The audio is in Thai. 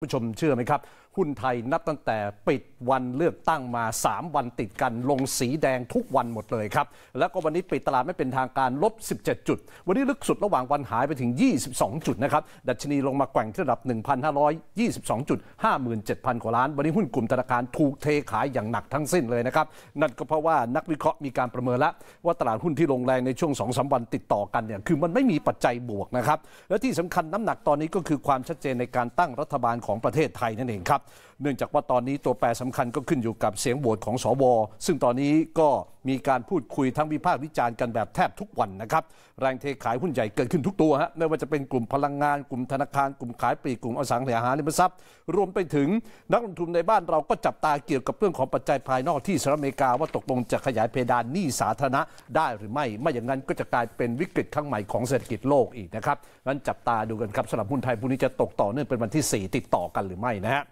ผู้ชมเชื่อไหมครับหุ้นไทยนับตั้งแต่ปิดวันเลือกตั้งมา 3 วันติดกัน ลงสีแดงทุกวันหมดเลยครับ แล้วก็วันนี้ปิดตลาดไม่เป็นทางการลบ 17 จุด วันนี้ลึกสุดระหว่างวันหายไปถึง 22 จุดนะครับดัชนีลงมาแกว่งที่ระดับ 1,522จุด57,000กว่าล้านวันนี้หุ้นกลุ่มธนาคารถูกเทขายอย่างหนักทั้งสิ้นเลยนะครับ นั่นก็เพราะว่านักวิเคราะห์มีการประเมินแล้วว่าตลาดหุ้นที่ลงแรงในช่วง2-3วันติดต่อกันเนี่ยคือมันไม่มีปัจจัยบวกนะครับและที่สำคัญน้ำหนักตอนนี้ก็คือความชัดเจนในการตั้งรัฐบาลของประเทศไทยนั่นเองครับเนื่องจากว่าตอนนี้ตัวแปรสำคัญก็ขึ้นอยู่กับเสียงโหวตของสว ซึ่งตอนนี้ก็มีการพูดคุยทั้งวิพากษ์วิจารณ์กันแบบแทบทุกวันนะครับ แรงเทขายหุ้นใหญ่เกิดขึ้นทุกตัวฮะไม่ว่าจะเป็นกลุ่มพลังงานกลุ่มธนาคารกลุ่มขายปลีกกลุ่มอสังหาริมทรัพย์ รวมไปถึงนักลงทุนในบ้านเราก็จับตาเกี่ยวกับเรื่องของปัจจัยภายนอกที่สหรัฐอเมริกาว่าตกลงจะขยายเพดานหนี้สาธารณะได้หรือไม่ไม่อย่างนั้นก็จะกลายเป็นวิกฤตครั้งใหม่ของเศรษฐกิจโลกอีกนะครับงั้นจับตาดูกันครับสำหรับหุ้นไทยพรุ่งนี้จะตกต่อเนื่องเป็นวันที่ 4 ติดต่อกันหรือไม่นะฮะ